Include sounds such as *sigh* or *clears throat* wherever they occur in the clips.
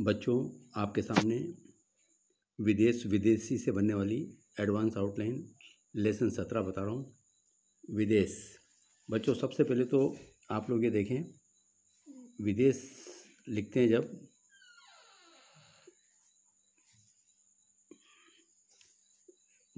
बच्चों आपके सामने विदेश विदेशी से बनने वाली एडवांस आउटलाइन लेसन सत्रह बता रहा हूँ विदेश बच्चों सबसे पहले तो आप लोग ये देखें विदेश लिखते हैं जब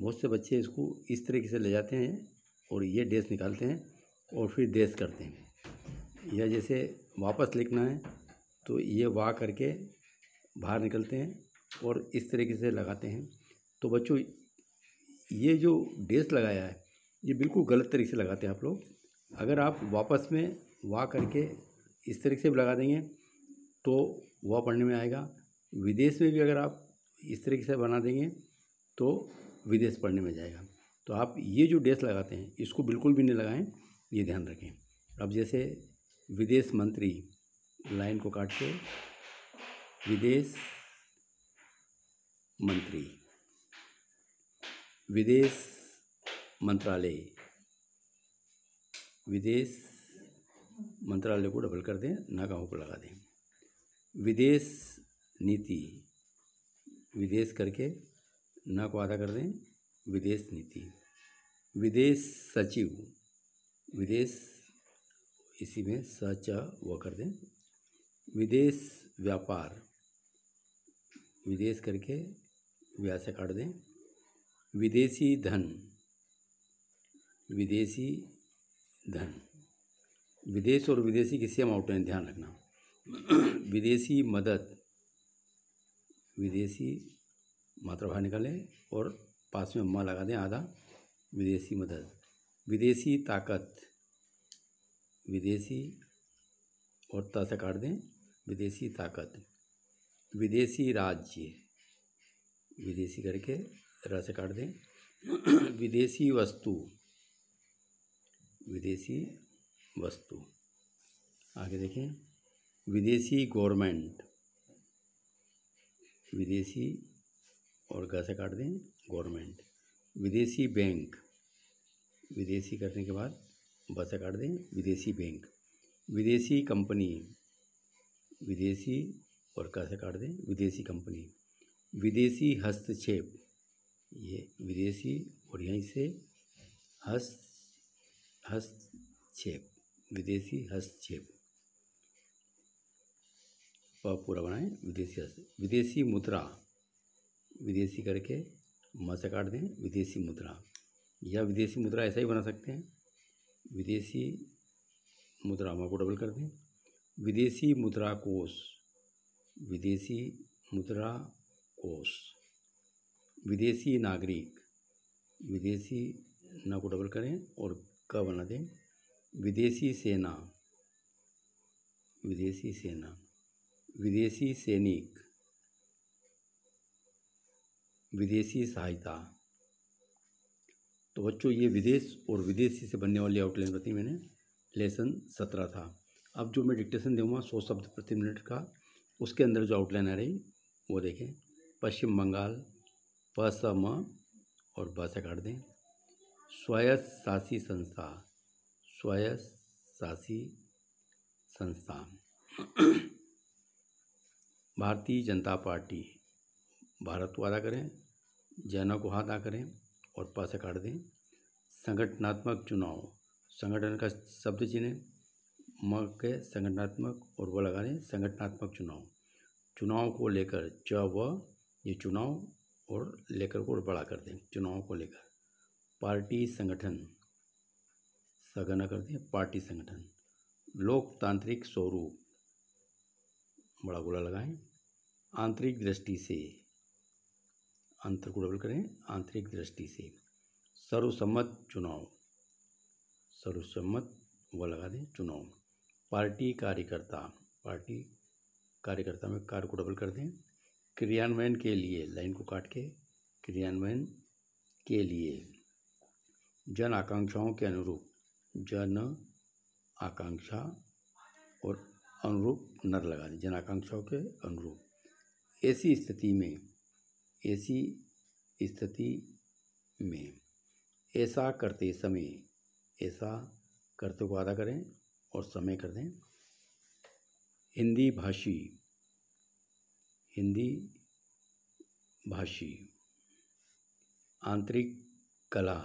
बहुत से बच्चे इसको इस तरीके से ले जाते हैं और ये डेस निकालते हैं और फिर देश करते हैं या जैसे वापस लिखना है तो ये वाह करके बाहर निकलते हैं और इस तरीके से लगाते हैं तो बच्चों ये जो डेस लगाया है ये बिल्कुल गलत तरीके से लगाते हैं आप लोग अगर आप वापस में वाह करके इस तरीके से लगा देंगे तो वाह पढ़ने में आएगा विदेश में भी अगर आप इस तरीके से बना देंगे तो विदेश पढ़ने में जाएगा तो आप ये जो डेस लगाते हैं इसको बिल्कुल भी नहीं लगाएं ये ध्यान रखें अब जैसे विदेश मंत्री लाइन को काट के विदेश मंत्री विदेश मंत्रालय विदेश मंत्रालय को डबल कर दें नाकाहों को लगा दें विदेश नीति विदेश करके ना को आधा कर दें विदेश नीति विदेश सचिव विदेश इसी में सचा वह कर दें विदेश व्यापार विदेश करके व्यास काट दें विदेशी धन विदेशी धन विदेश और विदेशी के सेम आउट ध्यान रखना विदेशी मदद विदेशी मातृभा निकालें और पास में अम्मा लगा दें आधा विदेशी मदद विदेशी ताकत विदेशी और ता से काट दें विदेशी ताकत विदेशी राज्य विदेशी करके रस काट दें *clears throat* विदेशी वस्तु विदेशी वस्तु आगे देखें विदेशी गवर्नमेंट विदेशी और घर से काट दें गवर्नमेंट विदेशी बैंक विदेशी करने के बाद बस काट दें विदेशी बैंक विदेशी कंपनी विदेशी और कैसे काट दें विदेशी कंपनी विदेशी हस्तक्षेप ये विदेशी और यहीं से हस्त हस्तक्षेप विदेशी हस्तक्षेप पूरा बनाएं विदेशी हस्त विदेशी मुद्रा विदेशी करके म से काट दें विदेशी मुद्रा या विदेशी मुद्रा ऐसा ही बना सकते हैं विदेशी मुद्रा माँ को डबल कर दें विदेशी मुद्रा कोष विदेशी मुद्रा कोष विदेशी नागरिक विदेशी ना को डबल करें और क बना दें विदेशी सेना विदेशी सेना विदेशी सैनिक विदेशी सहायता तो बच्चों ये विदेश और विदेशी से बनने वाली आउटलाइन बताई मैंने लेसन सत्रह था अब जो मैं डिक्टेशन दूंगा सौ शब्द प्रति मिनट का उसके अंदर जो आउटलाइन आ रही वो देखें पश्चिम बंगाल प स म और ब से काट दें स्वायत्त शासी संस्था स्वायत्त शासी संस्था भारतीय जनता पार्टी भारत को अदा करें जैनों को अदा करें और प से काट दें संगठनात्मक चुनाव संगठन का शब्द चिन्हें म के संगठनात्मक और व दें संगठनात्मक चुनाव चुनाव को लेकर च व ये चुनाव और लेकर को बड़ा कर दें चुनाव को लेकर पार्टी संगठन सघना कर दें पार्टी संगठन लोकतांत्रिक स्वरूप बड़ा गोला लगाएं आंतरिक दृष्टि से अंतर को डबल करें आंतरिक दृष्टि से सर्वसम्मत चुनाव सर्वसम्मत व लगा दें चुनाव पार्टी कार्यकर्ता पार्टी कार्यकर्ता में कार्य को डबल कर दें क्रियान्वयन के लिए लाइन को काट के क्रियान्वयन के लिए जन आकांक्षाओं के अनुरूप जन आकांक्षा और अनुरूप नर लगा दें जन आकांक्षाओं के अनुरूप ऐसी स्थिति में ऐसी स्थिति में ऐसा करते समय ऐसा करते को अदा करें और समय कर दें हिंदी भाषी हिंदी भाषी आंतरिक कला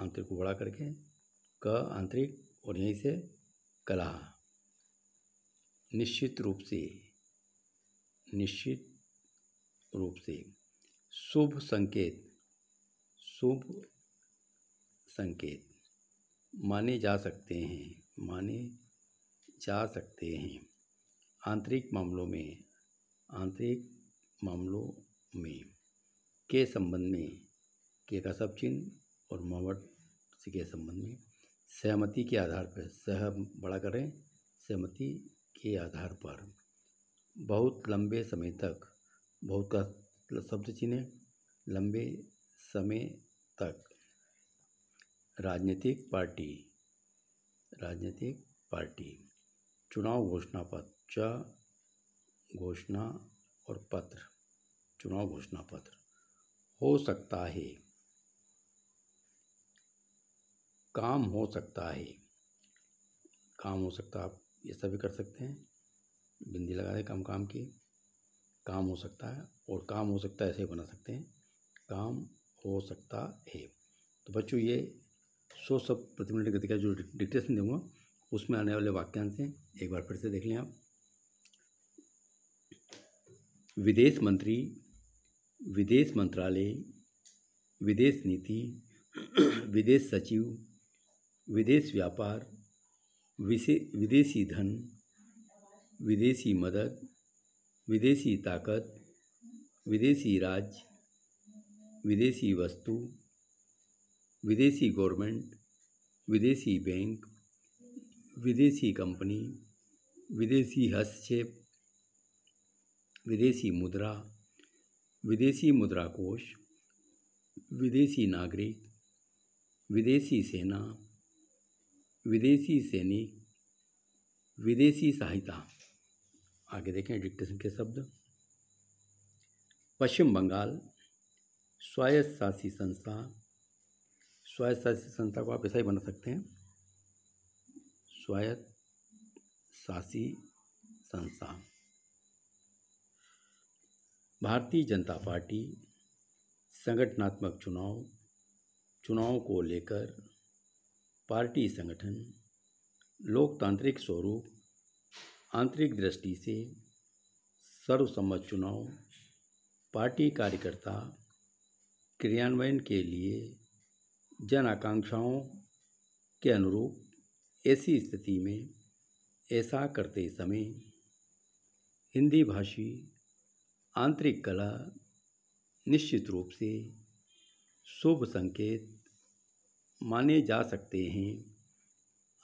आंतरिक को बड़ा करके क आंतरिक और यहीं से कला निश्चित रूप से निश्चित रूप से शुभ संकेत शुभ संकेत माने जा सकते हैं माने जा सकते हैं आंतरिक मामलों में आंतरिक मामलों में के संबंध में के का सब चिन्ह और मावट के संबंध में सहमति के आधार पर सह बड़ा करें सहमति के आधार पर बहुत लंबे समय तक बहुत का शब्द चिन्ह लंबे समय तक राजनीतिक पार्टी राजनीतिक पार्टी चुनाव घोषणा पत्र घोषणा और पत्र चुनाव घोषणा पत्र हो सकता है काम हो सकता है काम हो सकता आप ये सभी कर सकते हैं बिंदी लगा दें काम काम की काम हो सकता है और काम हो सकता है ऐसे बना सकते हैं काम हो सकता है तो बच्चों ये सौ शब्द प्रति मिनट गति का जो डिक्टेशन दूंगा उसमें आने वाले वाक्यांश हैं एक बार फिर से देख लें आप विदेश मंत्री विदेश मंत्रालय विदेश नीति विदेश सचिव विदेश व्यापार विदेशी धन विदेशी मदद विदेशी ताकत विदेशी राज विदेशी वस्तु विदेशी गवर्नमेंट विदेशी बैंक विदेशी कंपनी विदेशी हस्तक्षेप विदेशी मुद्रा विदेशी मुद्रा कोष विदेशी नागरिक विदेशी सेना विदेशी सैनिक विदेशी सहायता आगे देखें डिक्टेशन के शब्द पश्चिम बंगाल स्वायत्त शासी संस्था स्वायत्त शासी संस्था को आप ऐसा ही बना सकते हैं स्वायत्त शासी संस्था भारतीय जनता पार्टी संगठनात्मक चुनाव चुनाव को लेकर पार्टी संगठन लोकतांत्रिक स्वरूप आंतरिक दृष्टि से सर्वसम्मत चुनाव पार्टी कार्यकर्ता क्रियान्वयन के लिए जन आकांक्षाओं के अनुरूप ऐसी स्थिति में ऐसा करते समय हिंदी भाषी आंतरिक कला निश्चित रूप से शुभ संकेत माने जा सकते हैं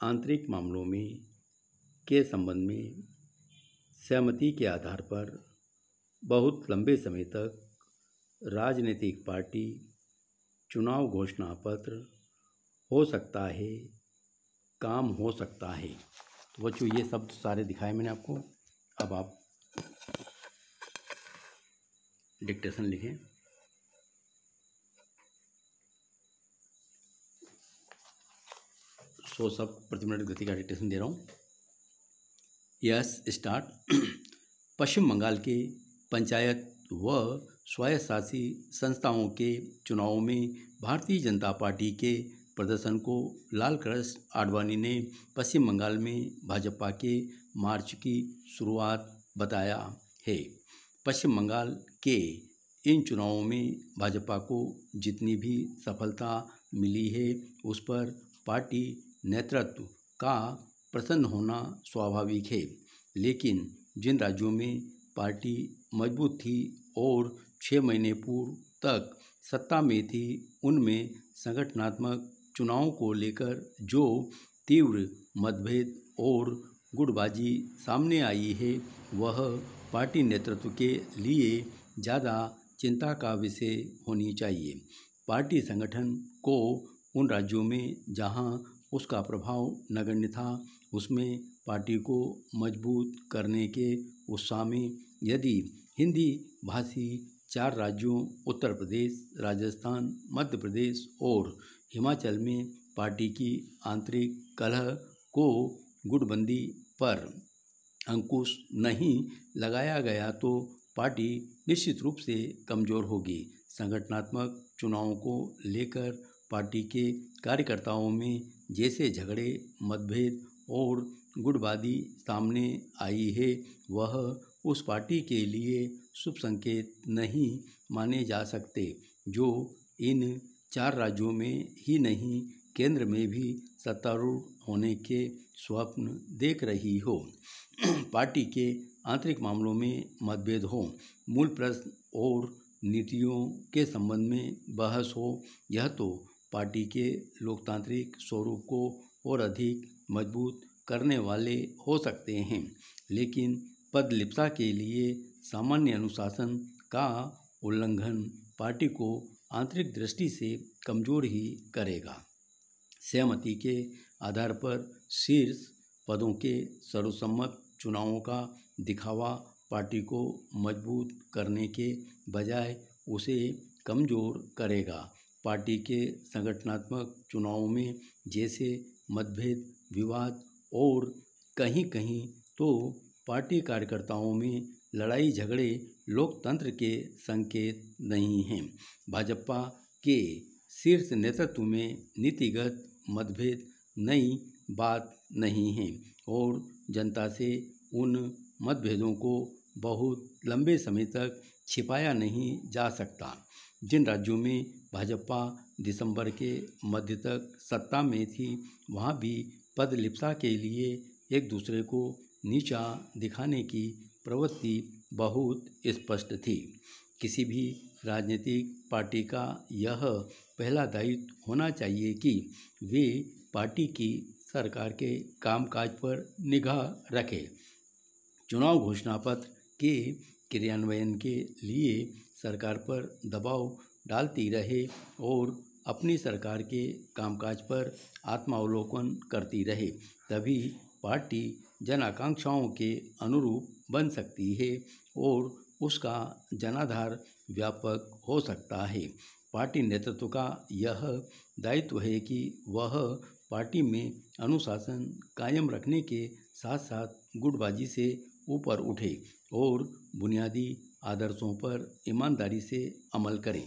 आंतरिक मामलों में के संबंध में सहमति के आधार पर बहुत लंबे समय तक राजनीतिक पार्टी चुनाव घोषणा पत्र हो सकता है काम हो सकता है तो बच्चों ये शब्द सारे दिखाए मैंने आपको अब आप डिक्टेशन लिखें सो सब प्रति मिनट गति का डिक्टेशन दे रहा हूँ यस स्टार्ट *clears throat* पश्चिम बंगाल की पंचायत व स्वायत्तशासी संस्थाओं के चुनावों में भारतीय जनता पार्टी के प्रदर्शन को लाल कृष्ण आडवाणी ने पश्चिम बंगाल में भाजपा के मार्च की शुरुआत बताया है पश्चिम बंगाल के इन चुनावों में भाजपा को जितनी भी सफलता मिली है उस पर पार्टी नेतृत्व का प्रसन्न होना स्वाभाविक है लेकिन जिन राज्यों में पार्टी मजबूत थी और छः महीने पूर्व तक सत्ता में थी उनमें संगठनात्मक चुनाव को लेकर जो तीव्र मतभेद और गुटबाजी सामने आई है वह पार्टी नेतृत्व के लिए ज़्यादा चिंता का विषय होनी चाहिए पार्टी संगठन को उन राज्यों में जहां उसका प्रभाव नगण्य था उसमें पार्टी को मजबूत करने के उत्साह में यदि हिंदी भाषी चार राज्यों उत्तर प्रदेश राजस्थान मध्य प्रदेश और हिमाचल में पार्टी की आंतरिक कलह को गुटबंदी पर अंकुश नहीं लगाया गया तो पार्टी निश्चित रूप से कमजोर होगी संगठनात्मक चुनावों को लेकर पार्टी के कार्यकर्ताओं में जैसे झगड़े मतभेद और गुटबाजी सामने आई है वह उस पार्टी के लिए शुभ संकेत नहीं माने जा सकते जो इन चार राज्यों में ही नहीं केंद्र में भी सत्तारूढ़ होने के स्वप्न देख रही हो *clears throat* पार्टी के आंतरिक मामलों में मतभेद हो मूल प्रश्न और नीतियों के संबंध में बहस हो यह तो पार्टी के लोकतांत्रिक स्वरूप को और अधिक मजबूत करने वाले हो सकते हैं लेकिन पदलिप्ता के लिए सामान्य अनुशासन का उल्लंघन पार्टी को आंतरिक दृष्टि से कमजोर ही करेगा सहमति के आधार पर शीर्ष पदों के सर्वसम्मत चुनावों का दिखावा पार्टी को मजबूत करने के बजाय उसे कमजोर करेगा पार्टी के संगठनात्मक चुनावों में जैसे मतभेद विवाद और कहीं कहीं तो पार्टी कार्यकर्ताओं में लड़ाई झगड़े लोकतंत्र के संकेत नहीं हैं भाजपा के शीर्ष नेतृत्व में नीतिगत मतभेद नई बात नहीं है और जनता से उन मतभेदों को बहुत लंबे समय तक छिपाया नहीं जा सकता जिन राज्यों में भाजपा दिसंबर के मध्य तक सत्ता में थी वहाँ भी पद लिप्सा के लिए एक दूसरे को नीचा दिखाने की प्रवृत्ति बहुत स्पष्ट थी किसी भी राजनीतिक पार्टी का यह पहला दायित्व होना चाहिए कि वे पार्टी की सरकार के कामकाज पर निगाह रखे चुनाव घोषणा पत्र के क्रियान्वयन के लिए सरकार पर दबाव डालती रहे और अपनी सरकार के कामकाज पर आत्मावलोकन करती रहे तभी पार्टी जन आकांक्षाओं के अनुरूप बन सकती है और उसका जनाधार व्यापक हो सकता है पार्टी नेतृत्व का यह दायित्व है कि वह पार्टी में अनुशासन कायम रखने के साथ साथ गुटबाजी से ऊपर उठे और बुनियादी आदर्शों पर ईमानदारी से अमल करें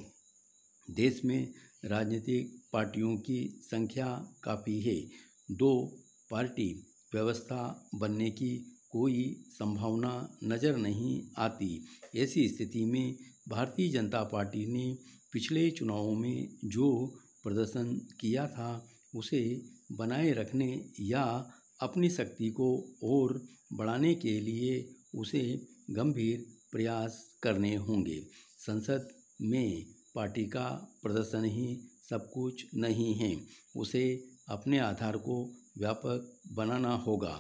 देश में राजनीतिक पार्टियों की संख्या काफ़ी है दो पार्टी व्यवस्था बनने की कोई संभावना नज़र नहीं आती ऐसी स्थिति में भारतीय जनता पार्टी ने पिछले चुनावों में जो प्रदर्शन किया था उसे बनाए रखने या अपनी शक्ति को और बढ़ाने के लिए उसे गंभीर प्रयास करने होंगे संसद में पार्टी का प्रदर्शन ही सब कुछ नहीं है उसे अपने आधार को व्यापक बनाना होगा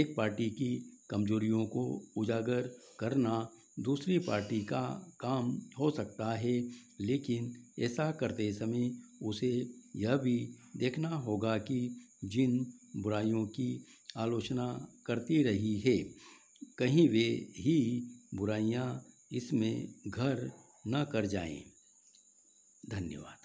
एक पार्टी की कमजोरियों को उजागर करना दूसरी पार्टी का काम हो सकता है लेकिन ऐसा करते समय उसे यह भी देखना होगा कि जिन बुराइयों की आलोचना करती रही है कहीं वे ही बुराइयां इसमें घर न कर जाएं। धन्यवाद